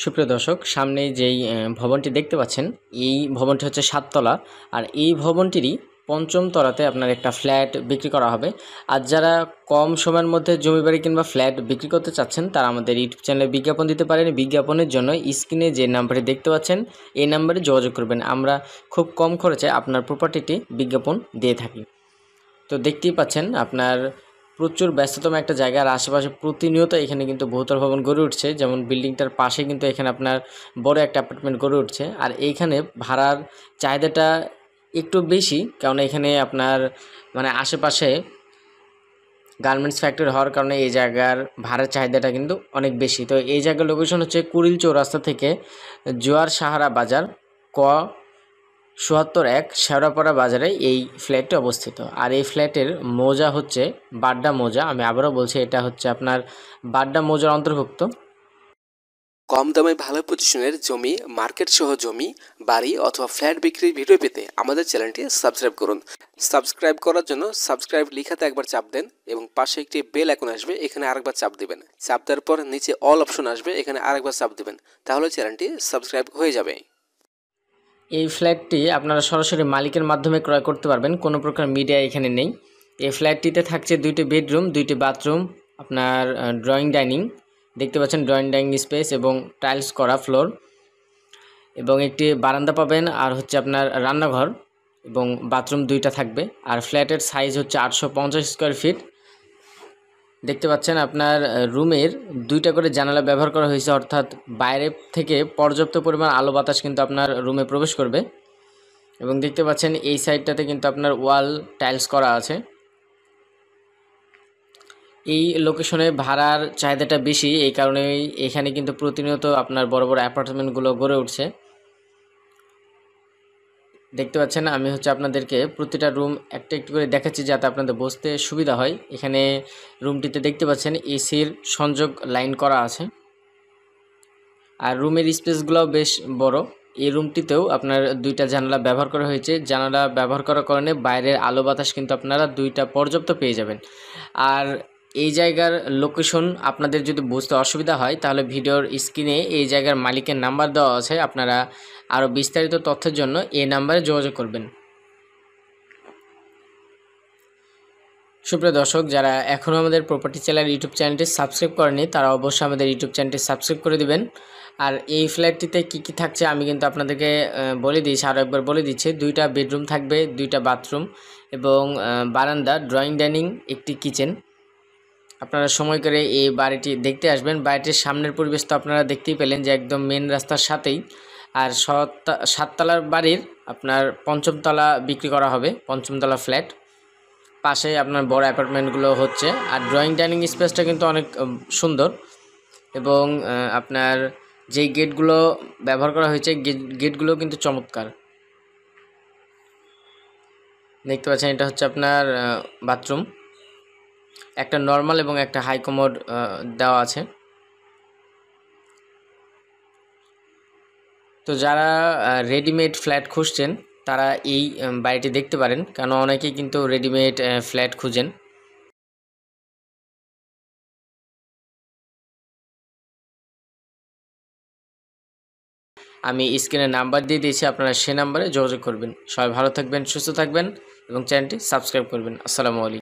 সুপ্রিয় দর্শক সামনে যেই ভবনটি দেখতে পাচ্ছেন এই ভবনটি হচ্ছে সাততলা আর এই ভবনটিরই পঞ্চম তলাতে আপনার একটা ফ্ল্যাট বিক্রি করা হবে আর যারা কম সময়ের মধ্যে জমি বাড়ি কিংবা ফ্ল্যাট বিক্রি করতে চাচ্ছেন তারা আমাদের ইউটিউব চ্যানেলে বিজ্ঞাপন দিতে পারেন বিজ্ঞাপনের জন্য স্ক্রিনে যে নাম্বারটি দেখতে পাচ্ছেন এই নাম্বারে যোগাযোগ করবেন আমরা খুব কম খরচে আপনার প্রপার্টিটি বিজ্ঞাপন দিয়ে থাকি তো দেখতেই পাচ্ছেন আপনার প্রচুর ব্যস্ততম একটা জায়গা আর আশেপাশে প্রতিনিয়ত এখানে কিন্তু বহুতল ভবন গড়ে উঠছে যেমন বিল্ডিংটার পাশে কিন্তু এখানে আপনার বড় একটা অ্যাপার্টমেন্ট গড়ে উঠছে আর এইখানে ভাড়ার চাহিদাটা একটু বেশি কারণ এখানে আপনার মানে আশেপাশে গার্মেন্টস ফ্যাক্টরি হওয়ার কারণে এই জায়গার ভাড়ার চাহিদাটা কিন্তু অনেক বেশি তো এই জায়গার লোকেশন হচ্ছে কুড়িল চৌরাস্তা থেকে জোয়ার সাহারা বাজার ক চুয়াত্তর এক শেওড়াপাড়া বাজারে এই ফ্ল্যাটটি অবস্থিত আর এই ফ্ল্যাটের মোজা হচ্ছে বাড্ডা মোজা আমি আবারও বলছি এটা হচ্ছে আপনার বাড্ডা মোজার অন্তর্ভুক্ত কম দামে ভালো পজিশনের জমি মার্কেট সহ জমি বাড়ি অথবা ফ্ল্যাট বিক্রির ভিডিও পেতে আমাদের চ্যানেলটি সাবস্ক্রাইব করুন সাবস্ক্রাইব করার জন্য সাবস্ক্রাইব লিখাতে একবার চাপ দেন এবং পাশে একটি বেল এখন আসবে এখানে আরেকবার চাপ দেবেন চাপ দেওয়ার পর নিচে অল অপশন আসবে এখানে আরেকবার চাপ দেবেন তাহলে চ্যানেলটি সাবস্ক্রাইব হয়ে যাবে এই ফ্ল্যাটটি আপনারা সরাসরি মালিকের মাধ্যমে ক্রয় করতে পারবেন কোনো প্রকার মিডিয়া এখানে নেই এই ফ্ল্যাটটিতে থাকছে দুইটি বেডরুম দুইটি বাথরুম আপনার ড্রয়িং ডাইনিং দেখতে পাচ্ছেন ড্রয়িং ডাইনিং স্পেস এবং টাইলস করা ফ্লোর এবং একটি বারান্দা পাবেন আর হচ্ছে আপনার রান্নাঘর এবং বাথরুম দুইটা থাকবে আর ফ্ল্যাটের সাইজ হচ্ছে আটশো স্কোয়ার ফিট দেখতে পাচ্ছেন আপনার রুমের দুইটা করে জানালা ব্যবহার করা হয়েছে অর্থাৎ বাইরে থেকে পর্যাপ্ত পরিমাণ আলো বাতাস কিন্তু আপনার রুমে প্রবেশ করবে এবং দেখতে পাচ্ছেন এই সাইডটাতে কিন্তু আপনার ওয়াল টাইলস করা আছে এই লোকেশনে ভাড়ার চাহিদাটা বেশি এই কারণেই এখানে কিন্তু প্রতিনিয়ত আপনার বড় বড় অ্যাপার্টমেন্টগুলো গড়ে উঠছে দেখতে পাচ্ছেন আমি হচ্ছে আপনাদেরকে প্রতিটা রুম একটা একটু করে দেখাচ্ছি যাতে আপনাদের বসতে সুবিধা হয় এখানে রুমটিতে দেখতে পাচ্ছেন এসির সংযোগ লাইন করা আছে আর রুমের স্পেসগুলোও বেশ বড় এই রুমটিতেও আপনার দুইটা জানালা ব্যবহার করা হয়েছে জানালা ব্যবহার করার কারণে বাইরের আলো বাতাস কিন্তু আপনারা দুইটা পর্যাপ্ত পেয়ে যাবেন আর এই জায়গার লোকেশন আপনাদের যদি বুঝতে অসুবিধা হয় তাহলে ভিডিওর স্ক্রিনে এই জায়গার মালিকের নাম্বার দেওয়া আছে আপনারা আরও বিস্তারিত তথ্যের জন্য এই নাম্বারে যোগাযোগ করবেন সুপ্রিয় দর্শক যারা এখনও আমাদের প্রপার্টি চ্যানেল ইউটিউব চ্যানেলটি সাবস্ক্রাইব করেনি তারা অবশ্যই আমাদের ইউটিউব চ্যানেলটি সাবস্ক্রাইব করে দিবেন আর এই ফ্ল্যাটটিতে কি কি থাকছে আমি কিন্তু আপনাদেরকে বলে দিয়েছি আরও একবার বলে দিচ্ছি দুইটা বেডরুম থাকবে দুইটা বাথরুম এবং বারান্দা ড্রয়িং ডাইনিং একটি কিচেন আপনারা সময় করে এই বাড়িটি দেখতে আসবেন বাড়িটির সামনের পরিবেশ তো আপনারা দেখতেই পেলেন যে একদম মেন রাস্তার সাথেই আর সাততলার বাড়ির আপনার পঞ্চমতলা বিক্রি করা হবে পঞ্চমতলা ফ্ল্যাট পাশে আপনার বড় অ্যাপার্টমেন্টগুলো হচ্ছে আর ড্রয়িং ডাইনিং স্পেসটা কিন্তু অনেক সুন্দর এবং আপনার যেই গেটগুলো ব্যবহার করা হয়েছে গেটগুলো কিন্তু চমৎকার দেখতে পাচ্ছেন এটা হচ্ছে আপনার বাথরুম একটা নর্মাল এবং একটা হাই হাইকমোড দেওয়া আছে তো যারা রেডিমেড ফ্ল্যাট খুঁজছেন তারা এই বাড়িটি দেখতে পারেন কেন অনেকেই কিন্তু রেডিমেড ফ্ল্যাট খুঁজেন আমি স্ক্রিনে নাম্বার দিয়ে দিয়েছি আপনারা সে নাম্বারে যোগাযোগ করবেন সবাই ভালো থাকবেন সুস্থ থাকবেন এবং চ্যানেলটি সাবস্ক্রাইব করবেন আসসালামু আলাইকুম